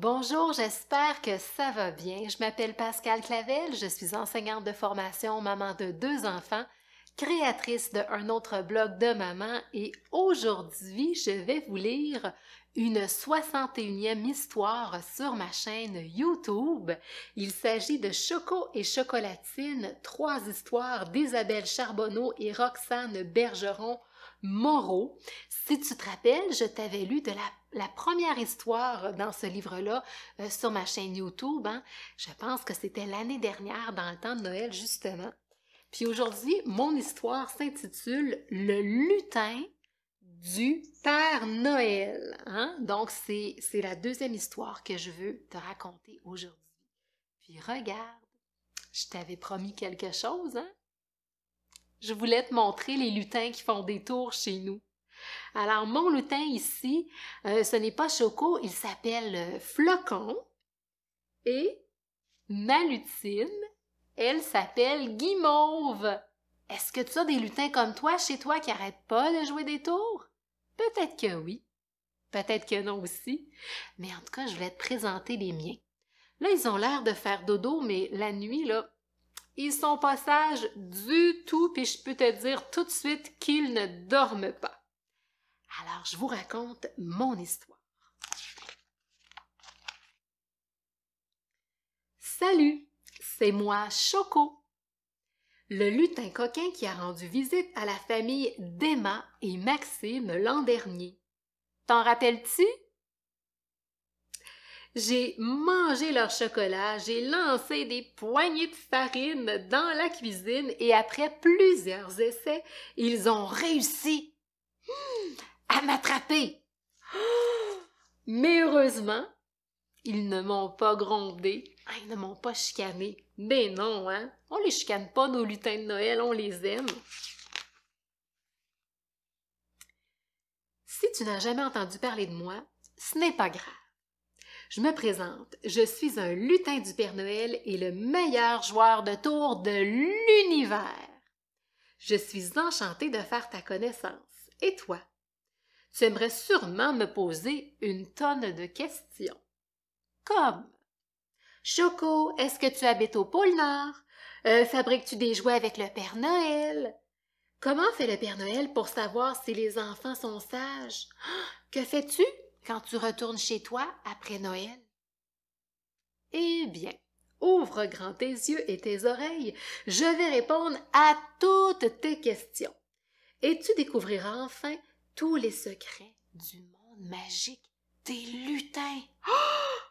Bonjour, j'espère que ça va bien. Je m'appelle Pascal Clavel, je suis enseignante de formation, maman de deux enfants, créatrice d'un autre blog de maman et aujourd'hui, je vais vous lire une 61e histoire sur ma chaîne YouTube. Il s'agit de Choco et Chocolatine, trois histoires d'Isabelle Charbonneau et Roxane Bergeron Moreau. Si tu te rappelles, je t'avais lu de la, première histoire dans ce livre-là euh, sur ma chaîne YouTube. Hein. Je pense que c'était l'année dernière, dans le temps de Noël, justement. Puis aujourd'hui, mon histoire s'intitule Le lutin du Père Noël. Hein. Donc, c'est la deuxième histoire que je veux te raconter aujourd'hui. Puis regarde, je t'avais promis quelque chose, hein? Je voulais te montrer les lutins qui font des tours chez nous. Alors, mon lutin ici, euh, ce n'est pas Choco, il s'appelle euh, Flocon. Et ma lutine, elle s'appelle Guimauve. Est-ce que tu as des lutins comme toi chez toi qui n'arrêtent pas de jouer des tours? Peut-être que oui. Peut-être que non aussi. Mais en tout cas, je vais te présenter les miens. Là, ils ont l'air de faire dodo, mais la nuit, là, ils sont pas sages du tout, puis je peux te dire tout de suite qu'ils ne dorment pas. Alors, je vous raconte mon histoire. Salut, c'est moi, Choco. Le lutin coquin qui a rendu visite à la famille d'Emma et Maxime l'an dernier. T'en rappelles-tu? J'ai mangé leur chocolat, j'ai lancé des poignées de farine dans la cuisine et après plusieurs essais, ils ont réussi à m'attraper. Mais heureusement, ils ne m'ont pas grondé, ah, ils ne m'ont pas chicané. Mais non, hein? On les chicane pas, nos lutins de Noël, on les aime. Si tu n'as jamais entendu parler de moi, ce n'est pas grave. Je me présente, je suis un lutin du Père Noël et le meilleur joueur de tour de l'univers. Je suis enchantée de faire ta connaissance. Et toi? Tu aimerais sûrement me poser une tonne de questions. Comme Choco, est-ce que tu habites au pôle Nord? Euh, fabriques-tu des jouets avec le Père Noël? Comment fait le Père Noël pour savoir si les enfants sont sages? Que fais-tu quand tu retournes chez toi après Noël? Eh bien, ouvre grand tes yeux et tes oreilles, je vais répondre à toutes tes questions. Et tu découvriras enfin tous les secrets du monde magique des lutins.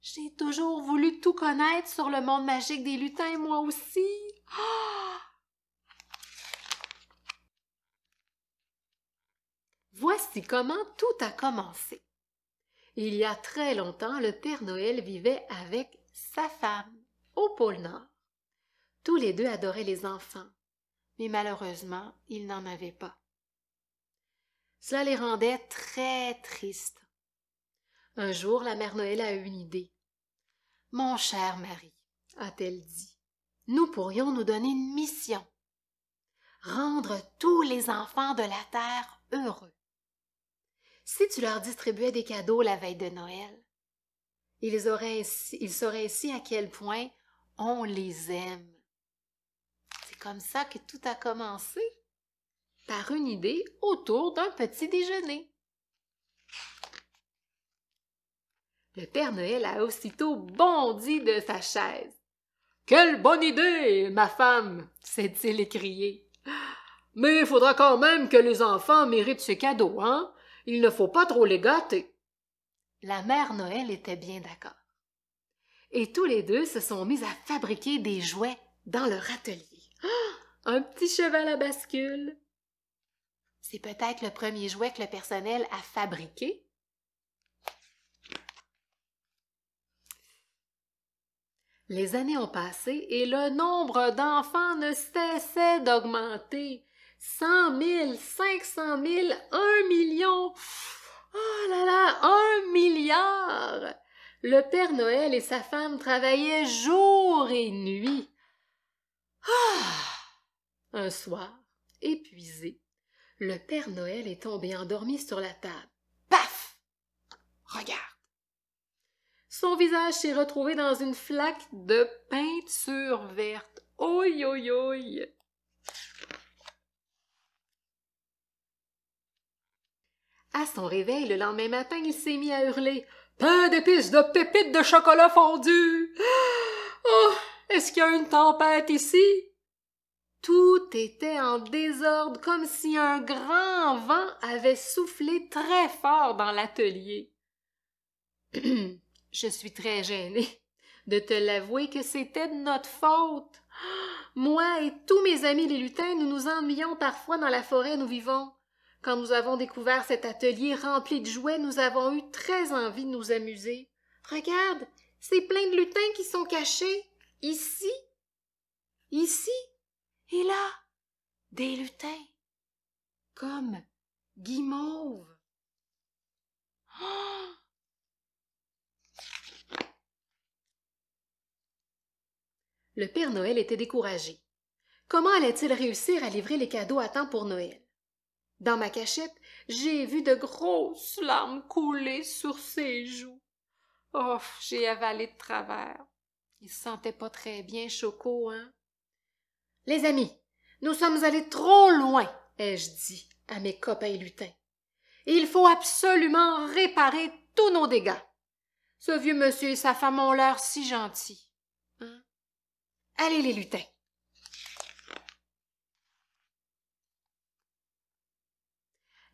J'ai toujours voulu tout connaître sur le monde magique des lutins, moi aussi. Ah! comment tout a commencé. Il y a très longtemps, le Père Noël vivait avec sa femme au pôle Nord. Tous les deux adoraient les enfants, mais malheureusement, ils n'en avaient pas. Cela les rendait très tristes. Un jour, la Mère Noël a eu une idée. Mon cher mari, a-t-elle dit, nous pourrions nous donner une mission. Rendre tous les enfants de la terre heureux si tu leur distribuais des cadeaux la veille de Noël. Ils, auraient, sauraient ainsi à quel point on les aime. C'est comme ça que tout a commencé, par une idée autour d'un petit déjeuner. Le Père Noël a aussitôt bondi de sa chaise. Quelle bonne idée, ma femme! s'est-il écrié. Mais il faudra quand même que les enfants méritent ce cadeau, hein? Il ne faut pas trop les gâter. La mère Noël était bien d'accord. Et tous les deux se sont mis à fabriquer des jouets dans leur atelier. Ah! un petit cheval à bascule. C'est peut-être le premier jouet que le personnel a fabriqué. Les années ont passé et le nombre d'enfants ne cessait d'augmenter mille, cinq 500 mille, un million, oh là là, un milliard! Le Père Noël et sa femme travaillaient jour et nuit. Ah! Un soir, épuisé, le Père Noël est tombé endormi sur la table. Paf! Regarde! Son visage s'est retrouvé dans une flaque de peinture verte. Oi, oi, oi. À son réveil, le lendemain matin, il s'est mis à hurler. Pain d'épices, de pépites de chocolat fondu. Oh. Est-ce qu'il y a une tempête ici? Tout était en désordre, comme si un grand vent avait soufflé très fort dans l'atelier. Je suis très gênée de te l'avouer que c'était de notre faute. Moi et tous mes amis les lutins, nous nous ennuyons parfois dans la forêt où nous vivons. Quand nous avons découvert cet atelier rempli de jouets, nous avons eu très envie de nous amuser. Regarde, c'est plein de lutins qui sont cachés. Ici, ici et là. Des lutins. Comme guimauve. Oh! Le Père Noël était découragé. Comment allait-il réussir à livrer les cadeaux à temps pour Noël? Dans ma cachette, j'ai vu de grosses larmes couler sur ses joues. Oh, j'ai avalé de travers. Il sentait pas très bien, Choco, hein? Les amis, nous sommes allés trop loin, ai-je dit à mes copains lutins. il faut absolument réparer tous nos dégâts. Ce vieux monsieur et sa femme ont l'air si gentils. Hein? Allez, les lutins,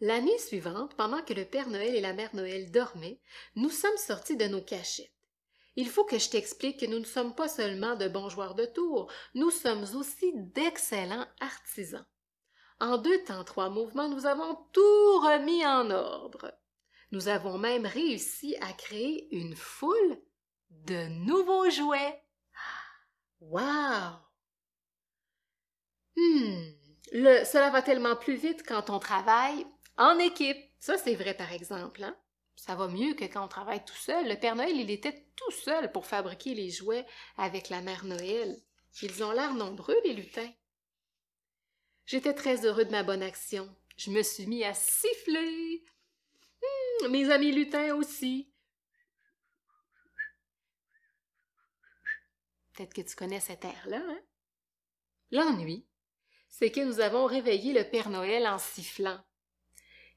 L'année suivante, pendant que le Père Noël et la Mère Noël dormaient, nous sommes sortis de nos cachettes. Il faut que je t'explique que nous ne sommes pas seulement de bons joueurs de tour, nous sommes aussi d'excellents artisans. En deux temps, trois mouvements, nous avons tout remis en ordre. Nous avons même réussi à créer une foule de nouveaux jouets. Wow! Hmm, le, cela va tellement plus vite quand on travaille en équipe, ça c'est vrai par exemple. Hein. Ça va mieux que quand on travaille tout seul. Le Père Noël, il était tout seul pour fabriquer les jouets avec la Mère Noël. Ils ont l'air nombreux, les lutins. J'étais très heureux de ma bonne action. Je me suis mis à siffler. Hum, mes amis lutins aussi. Peut-être que tu connais cet air-là, hein? L'ennui, c'est que nous avons réveillé le Père Noël en sifflant.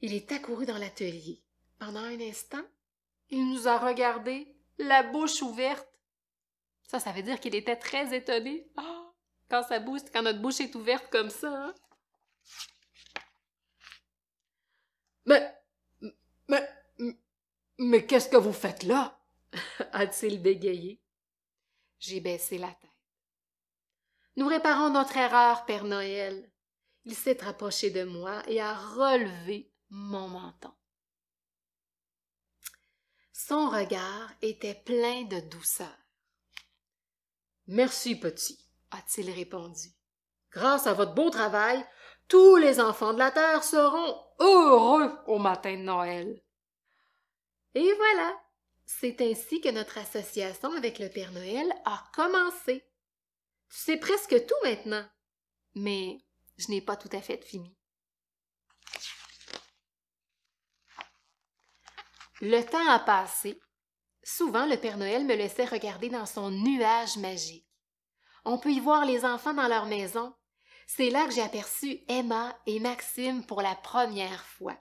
Il est accouru dans l'atelier. Pendant un instant, il nous a regardés, la bouche ouverte. Ça, ça veut dire qu'il était très étonné. Ah! quand ça bouge, quand notre bouche est ouverte comme ça. Hein. Mais, mais, mais qu'est-ce que vous faites là? a-t-il bégayé. J'ai baissé la tête. Nous réparons notre erreur, Père Noël. Il s'est rapproché de moi et a relevé mon menton. Son regard était plein de douceur. Merci, petit, a-t-il répondu. Grâce à votre beau travail, tous les enfants de la Terre seront heureux au matin de Noël. Et voilà, c'est ainsi que notre association avec le Père Noël a commencé. Tu sais presque tout maintenant, mais je n'ai pas tout à fait fini. Le temps a passé. Souvent, le Père Noël me laissait regarder dans son nuage magique. On peut y voir les enfants dans leur maison. C'est là que j'ai aperçu Emma et Maxime pour la première fois.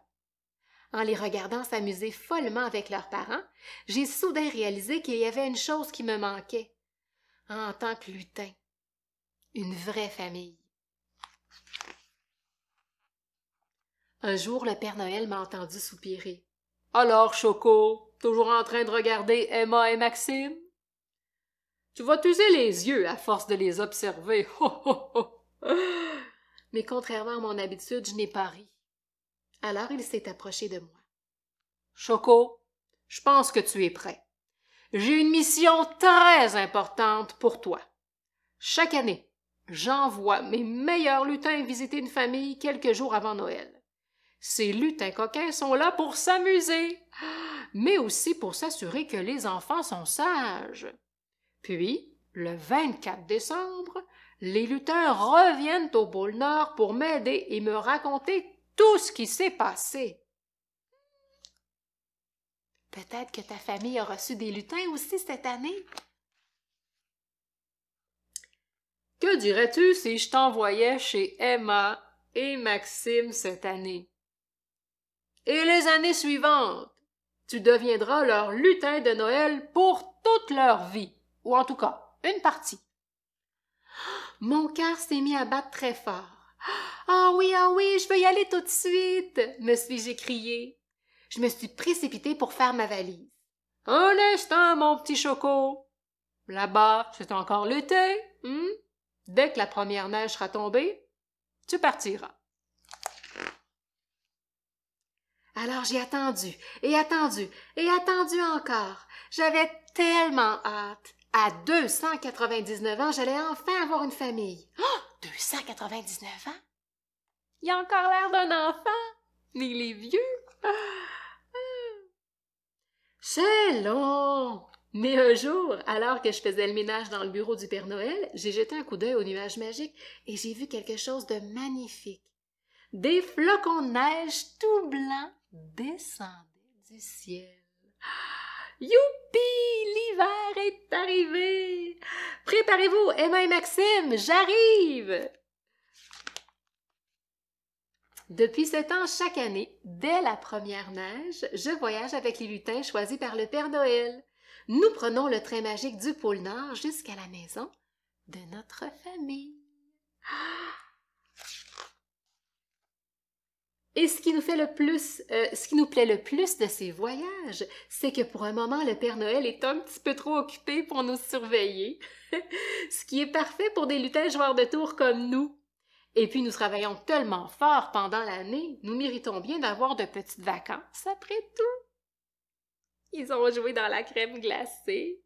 En les regardant s'amuser follement avec leurs parents, j'ai soudain réalisé qu'il y avait une chose qui me manquait. En tant que lutin, une vraie famille. Un jour, le Père Noël m'a entendu soupirer. Alors, Choco, toujours en train de regarder Emma et Maxime? Tu vas t'user les yeux à force de les observer. Mais contrairement à mon habitude, je n'ai pas ri. Alors il s'est approché de moi. Choco, je pense que tu es prêt. J'ai une mission très importante pour toi. Chaque année, j'envoie mes meilleurs lutins visiter une famille quelques jours avant Noël. Ces lutins coquins sont là pour s'amuser, mais aussi pour s'assurer que les enfants sont sages. Puis, le 24 décembre, les lutins reviennent au pôle Nord pour m'aider et me raconter tout ce qui s'est passé. Peut-être que ta famille a reçu des lutins aussi cette année. Que dirais-tu si je t'envoyais chez Emma et Maxime cette année? et les années suivantes. Tu deviendras leur lutin de Noël pour toute leur vie, ou en tout cas, une partie. Mon cœur s'est mis à battre très fort. Ah oui, ah oui, je veux y aller tout de suite, me suis-je crié. Je me suis précipité pour faire ma valise. Un instant, mon petit choco. Là-bas, c'est encore l'été, hmm? Dès que la première neige sera tombée, tu partiras. Alors j'ai attendu, et attendu, et attendu encore. J'avais tellement hâte. À 299 ans, j'allais enfin avoir une famille. Oh, 299 ans? Il a encore l'air d'un enfant, mais il est vieux. C'est long! Mais un jour, alors que je faisais le ménage dans le bureau du Père Noël, j'ai jeté un coup d'œil au nuage magique et j'ai vu quelque chose de magnifique. Des flocons de neige tout blancs « Descendez du ciel. Youpi! L'hiver est arrivé! Préparez-vous, Emma et Maxime, j'arrive! Depuis ce temps, chaque année, dès la première neige, je voyage avec les lutins choisis par le Père Noël. Nous prenons le train magique du pôle Nord jusqu'à la maison de notre famille. Ah! Et ce qui nous fait le plus, euh, ce qui nous plaît le plus de ces voyages, c'est que pour un moment, le Père Noël est un petit peu trop occupé pour nous surveiller, ce qui est parfait pour des lutins joueurs de tour comme nous. Et puis nous travaillons tellement fort pendant l'année, nous méritons bien d'avoir de petites vacances après tout. Ils ont joué dans la crème glacée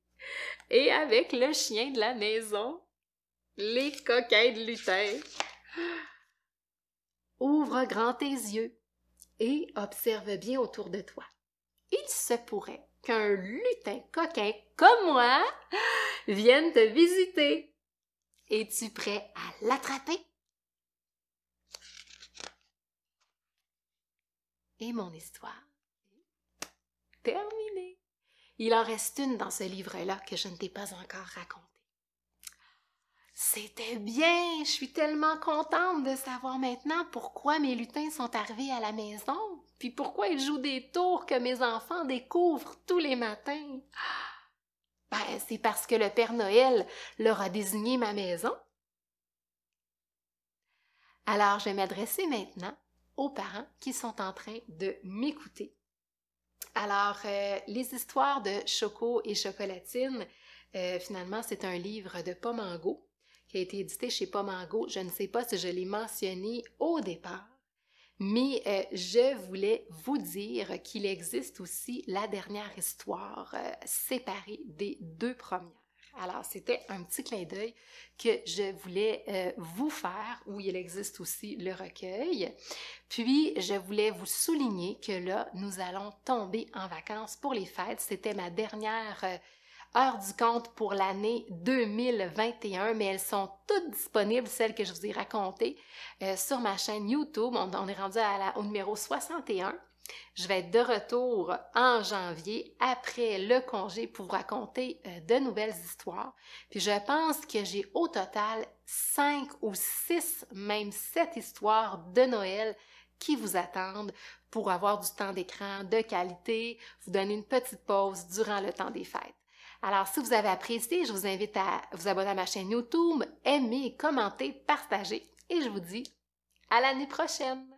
et avec le chien de la maison, les coquins de lutins. Ouvre grand tes yeux et observe bien autour de toi. Il se pourrait qu'un lutin coquin comme moi vienne te visiter. Es-tu prêt à l'attraper? Et mon histoire est terminée. Il en reste une dans ce livre-là que je ne t'ai pas encore racontée. C'était bien, je suis tellement contente de savoir maintenant pourquoi mes lutins sont arrivés à la maison, puis pourquoi ils jouent des tours que mes enfants découvrent tous les matins. Ben, c'est parce que le Père Noël leur a désigné ma maison. Alors, je vais m'adresser maintenant aux parents qui sont en train de m'écouter. Alors, euh, les histoires de Choco et Chocolatine, euh, finalement, c'est un livre de Pomango qui a été édité chez Pomango. Je ne sais pas si je l'ai mentionné au départ, mais euh, je voulais vous dire qu'il existe aussi la dernière histoire euh, séparée des deux premières. Alors, c'était un petit clin d'œil que je voulais euh, vous faire, où il existe aussi le recueil. Puis, je voulais vous souligner que là, nous allons tomber en vacances pour les fêtes. C'était ma dernière Heure du compte pour l'année 2021, mais elles sont toutes disponibles, celles que je vous ai racontées, euh, sur ma chaîne YouTube. On, est rendu à la, au numéro 61. Je vais être de retour en janvier après le congé pour vous raconter euh, de nouvelles histoires. Puis je pense que j'ai au total cinq ou six, même sept histoires de Noël qui vous attendent pour avoir du temps d'écran de qualité, vous donner une petite pause durant le temps des fêtes. Alors, si vous avez apprécié, je vous invite à vous abonner à ma chaîne YouTube, aimer, commenter, partager et je vous dis à l'année prochaine!